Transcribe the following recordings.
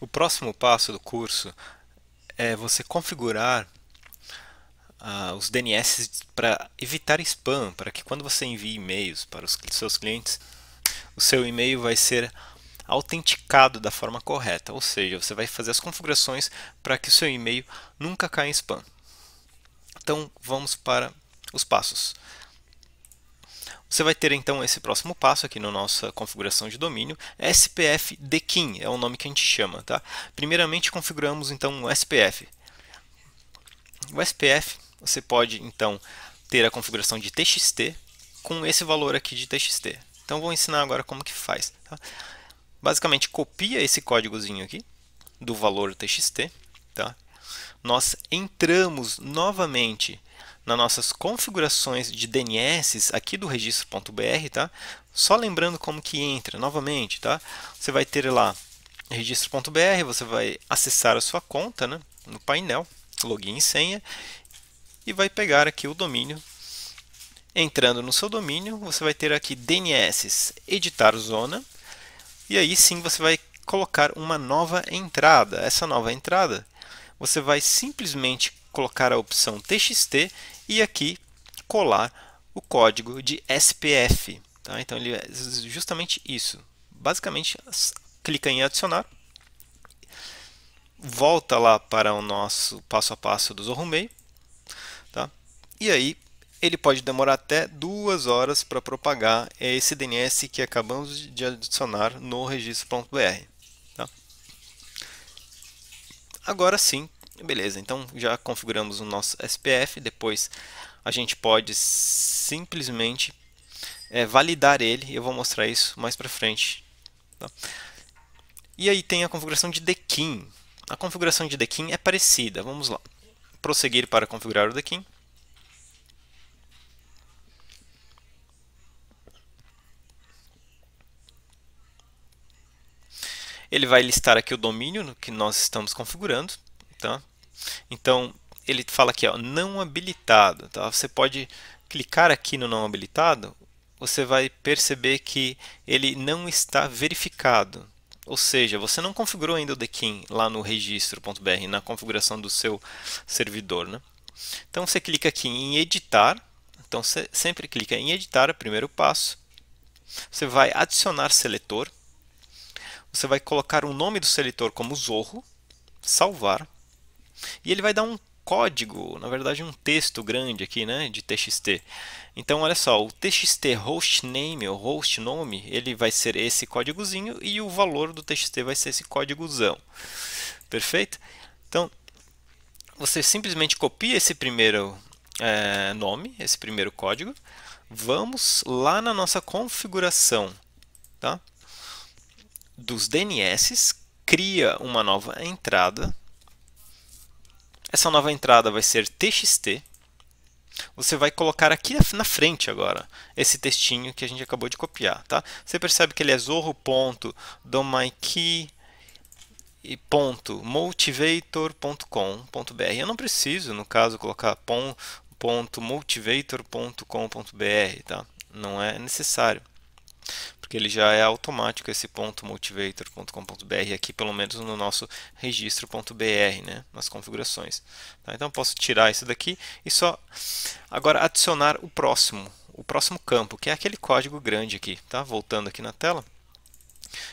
O próximo passo do curso é você configurar ah, os DNS para evitar spam, para que quando você envie e-mails para os seus clientes, o seu e-mail vai ser autenticado da forma correta, ou seja, você vai fazer as configurações para que o seu e-mail nunca caia em spam. Então vamos para os passos. Você vai ter então esse próximo passo aqui na nossa configuração de domínio, SPF Dekin, é o nome que a gente chama. Tá? Primeiramente configuramos então o SPF. O SPF você pode então ter a configuração de TXT com esse valor aqui de TXT. Então vou ensinar agora como que faz. Tá? Basicamente copia esse códigozinho aqui do valor TXT. Tá? Nós entramos novamente nas nossas configurações de DNS aqui do registro.br, tá? Só lembrando como que entra, novamente, tá? Você vai ter lá registro.br, você vai acessar a sua conta, né? No painel, login e senha, e vai pegar aqui o domínio. Entrando no seu domínio, você vai ter aqui DNS, editar zona, e aí sim você vai colocar uma nova entrada. Essa nova entrada, você vai simplesmente colocar a opção TXT e aqui colar o código de SPF. Tá? Então, ele é justamente isso. Basicamente, clica em adicionar, volta lá para o nosso passo a passo do Zorrumei, tá? e aí ele pode demorar até duas horas para propagar esse DNS que acabamos de adicionar no registro.br. Tá? Agora sim, Beleza, então já configuramos o nosso SPF, depois a gente pode simplesmente é, validar ele, eu vou mostrar isso mais para frente. Tá? E aí tem a configuração de Dekim. A configuração de Dekim é parecida, vamos lá. Prosseguir para configurar o Dekim. Ele vai listar aqui o domínio que nós estamos configurando. Tá? Então, ele fala aqui, ó, não habilitado. Tá? Você pode clicar aqui no não habilitado, você vai perceber que ele não está verificado. Ou seja, você não configurou ainda o Dekin lá no registro.br, na configuração do seu servidor. Né? Então, você clica aqui em editar. Então, você sempre clica em editar, primeiro passo. Você vai adicionar seletor. Você vai colocar o nome do seletor como Zorro. Salvar e ele vai dar um código, na verdade um texto grande aqui, né, de txt. Então olha só, o txt hostname ou hostnome, ele vai ser esse códigozinho e o valor do txt vai ser esse códigozão. Perfeito? Então você simplesmente copia esse primeiro é, nome, esse primeiro código. Vamos lá na nossa configuração, tá? Dos DNS, cria uma nova entrada essa nova entrada vai ser txt. Você vai colocar aqui na frente agora esse textinho que a gente acabou de copiar, tá? Você percebe que ele é zorro.domaikey ponto motivator.com.br eu não preciso no caso colocar ponto motivator.com.br tá não é necessário porque ele já é automático esse ponto motivator.com.br aqui, pelo menos no nosso registro.br, né, nas configurações. Tá? Então posso tirar isso daqui e só agora adicionar o próximo, o próximo campo, que é aquele código grande aqui, tá? Voltando aqui na tela,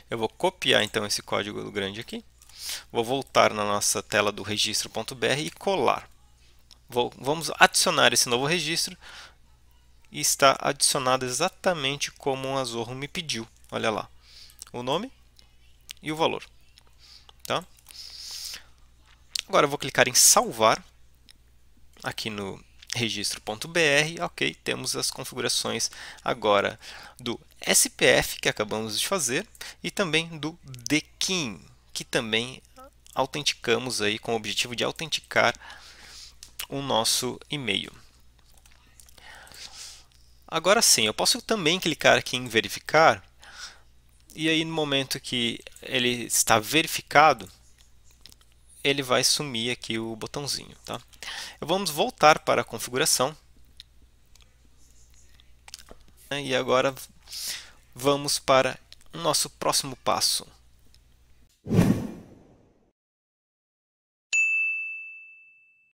eu vou copiar então esse código grande aqui, vou voltar na nossa tela do registro.br e colar. Vou, vamos adicionar esse novo registro e está adicionado exatamente como o azorro me pediu. Olha lá, o nome e o valor. Tá? Agora eu vou clicar em salvar aqui no registro.br, ok, temos as configurações agora do SPF que acabamos de fazer e também do DKIM, que também autenticamos aí com o objetivo de autenticar o nosso e-mail. Agora sim, eu posso também clicar aqui em verificar e aí no momento que ele está verificado, ele vai sumir aqui o botãozinho. Tá? Vamos voltar para a configuração. E agora vamos para o nosso próximo passo.